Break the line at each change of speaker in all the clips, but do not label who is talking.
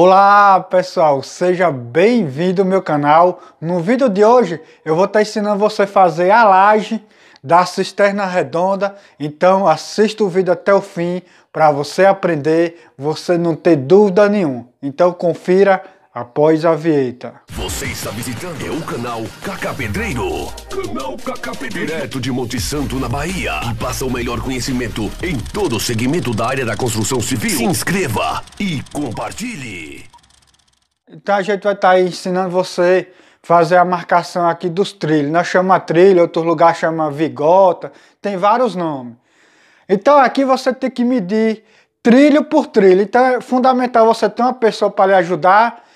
Olá pessoal, seja bem-vindo ao meu canal. No vídeo de hoje eu vou estar ensinando você a fazer a laje da cisterna redonda. Então assista o vídeo até o fim para você aprender, você não ter dúvida nenhuma. Então confira após a vinheta. Você está visitando o canal Caca Pedreiro. Canal Caca Pedreiro. Direto de Monte Santo, na Bahia. E passa o melhor conhecimento em todo o segmento da área da construção civil. Se inscreva e compartilhe. Então a gente vai estar tá aí ensinando você fazer a marcação aqui dos trilhos. Nós chama trilha, outro lugar chama vigota, tem vários nomes. Então aqui você tem que medir trilho por trilho. Então é fundamental você ter uma pessoa para lhe ajudar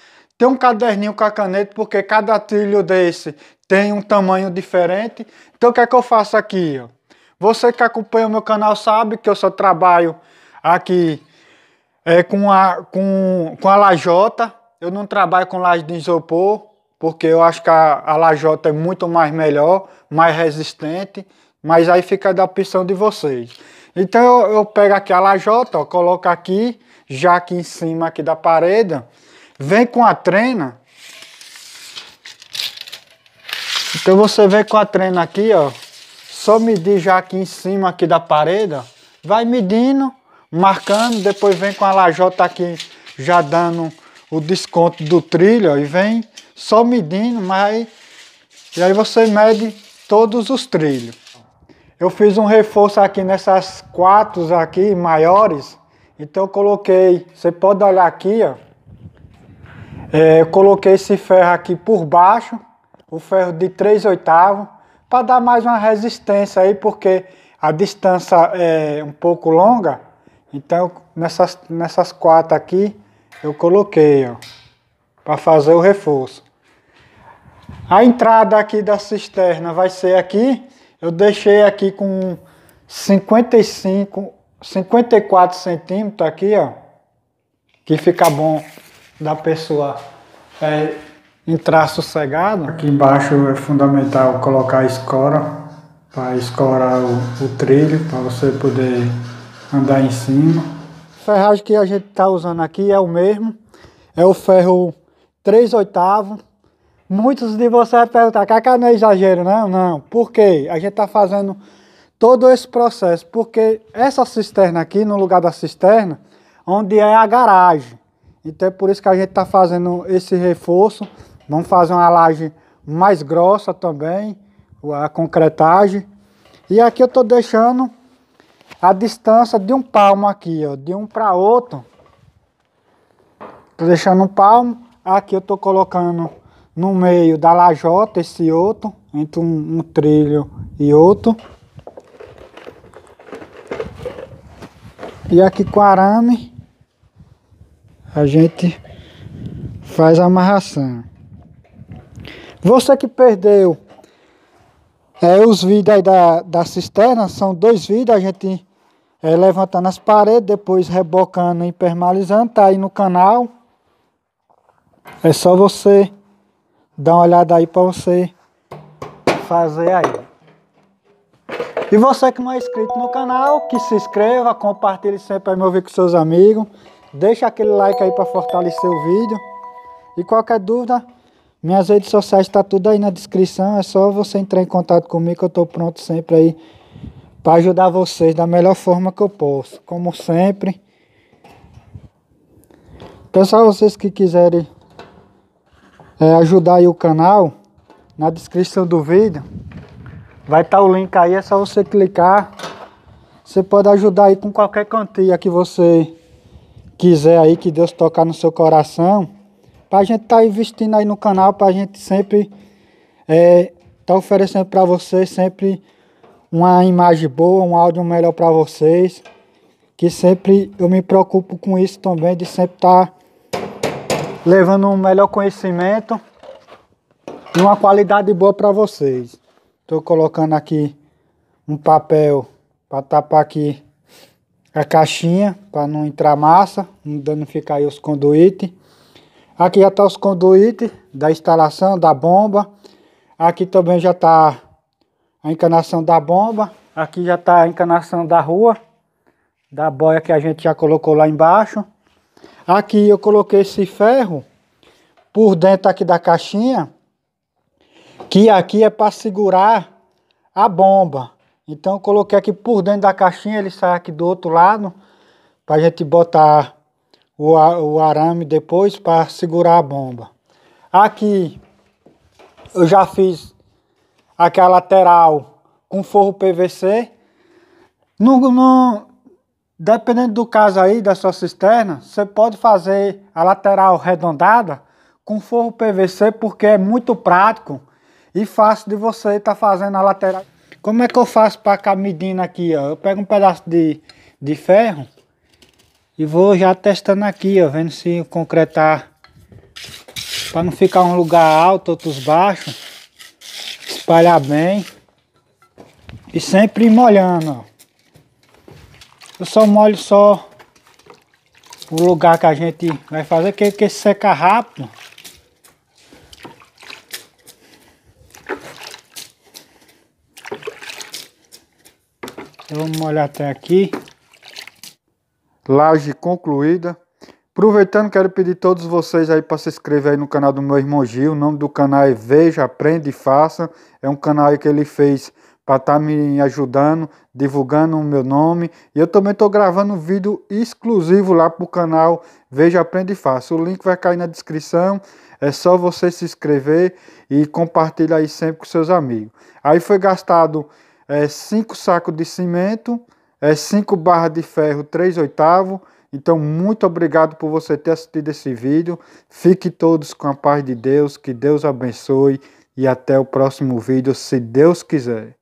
tem um caderninho com a caneta, porque cada trilho desse tem um tamanho diferente. Então o que é que eu faço aqui? Ó? Você que acompanha o meu canal sabe que eu só trabalho aqui é, com, a, com, com a lajota. Eu não trabalho com laje de isopor, porque eu acho que a, a lajota é muito mais melhor, mais resistente. Mas aí fica da opção de vocês. Então eu, eu pego aqui a lajota, ó, coloco aqui, já aqui em cima aqui da parede, vem com a trena. Então você vem com a trena aqui, ó. Só medir já aqui em cima aqui da parede, ó. Vai medindo, marcando, depois vem com a lajota aqui já dando o desconto do trilho, ó, e vem só medindo, mas e aí você mede todos os trilhos. Eu fiz um reforço aqui nessas quatro aqui maiores, então eu coloquei, você pode olhar aqui, ó. É, eu coloquei esse ferro aqui por baixo, o ferro de 3 oitavos, para dar mais uma resistência aí, porque a distância é um pouco longa. Então, nessas, nessas quatro aqui, eu coloquei, ó, para fazer o reforço. A entrada aqui da cisterna vai ser aqui. Eu deixei aqui com 55, 54 centímetros aqui, ó. Que fica bom da pessoa é, entrar sossegado. Aqui embaixo é fundamental colocar a escora, para escorar o, o trilho, para você poder andar em cima. O ferragem que a gente está usando aqui é o mesmo, é o ferro 3 oitavos. Muitos de vocês vão perguntar, Cacá, não é exagero, não? Não. Por quê? A gente está fazendo todo esse processo, porque essa cisterna aqui, no lugar da cisterna, onde é a garagem, então é por isso que a gente está fazendo esse reforço. Vamos fazer uma laje mais grossa também, a concretagem. E aqui eu estou deixando a distância de um palmo aqui, ó, de um para outro. Estou deixando um palmo. Aqui eu estou colocando no meio da lajota esse outro, entre um, um trilho e outro. E aqui com arame a gente faz a amarração. Você que perdeu é, os vidros aí da, da cisterna, são dois vidros, a gente é, levantando as paredes, depois rebocando e permalizando, tá aí no canal. É só você dar uma olhada aí para você fazer aí. E você que não é inscrito no canal, que se inscreva, compartilhe sempre aí me ouvir com seus amigos. Deixa aquele like aí para fortalecer o vídeo. E qualquer dúvida, minhas redes sociais está tudo aí na descrição. É só você entrar em contato comigo que eu estou pronto sempre aí para ajudar vocês da melhor forma que eu posso. Como sempre. Pessoal, vocês que quiserem é, ajudar aí o canal, na descrição do vídeo vai estar tá o link aí, é só você clicar. Você pode ajudar aí com qualquer quantia que você quiser aí que Deus tocar no seu coração, para a gente estar tá investindo aí no canal, para a gente sempre estar é, tá oferecendo para vocês sempre uma imagem boa, um áudio melhor para vocês, que sempre eu me preocupo com isso também, de sempre estar tá levando um melhor conhecimento e uma qualidade boa para vocês. Estou colocando aqui um papel para tapar aqui a caixinha para não entrar massa, não danificar os conduítes. Aqui já está os conduítes da instalação da bomba. Aqui também já está a encanação da bomba. Aqui já está a encanação da rua, da boia que a gente já colocou lá embaixo. Aqui eu coloquei esse ferro por dentro aqui da caixinha, que aqui é para segurar a bomba. Então coloquei aqui por dentro da caixinha, ele sai aqui do outro lado, para a gente botar o, o arame depois para segurar a bomba. Aqui eu já fiz aquela lateral com forro PVC. No, no, dependendo do caso aí, da sua cisterna, você pode fazer a lateral arredondada com forro PVC porque é muito prático e fácil de você estar tá fazendo a lateral. Como é que eu faço para ficar medindo aqui, ó? Eu pego um pedaço de, de ferro e vou já testando aqui, ó, vendo se o tá para não ficar um lugar alto, outros baixos, espalhar bem e sempre molhando, ó. Eu só molho só o lugar que a gente vai fazer, que porque seca rápido. Então, vamos olhar até aqui. Laje concluída. Aproveitando, quero pedir a todos vocês aí para se inscrever aí no canal do meu irmão Gil. O nome do canal é Veja, Aprenda e Faça. É um canal aí que ele fez para estar tá me ajudando, divulgando o meu nome. E eu também estou gravando um vídeo exclusivo lá para o canal Veja, Aprenda e Faça. O link vai cair na descrição. É só você se inscrever e compartilhar aí sempre com seus amigos. Aí foi gastado é, cinco sacos de cimento, é, cinco barras de ferro 3 oitavo. Então, muito obrigado por você ter assistido esse vídeo. Fique todos com a paz de Deus, que Deus abençoe e até o próximo vídeo, se Deus quiser.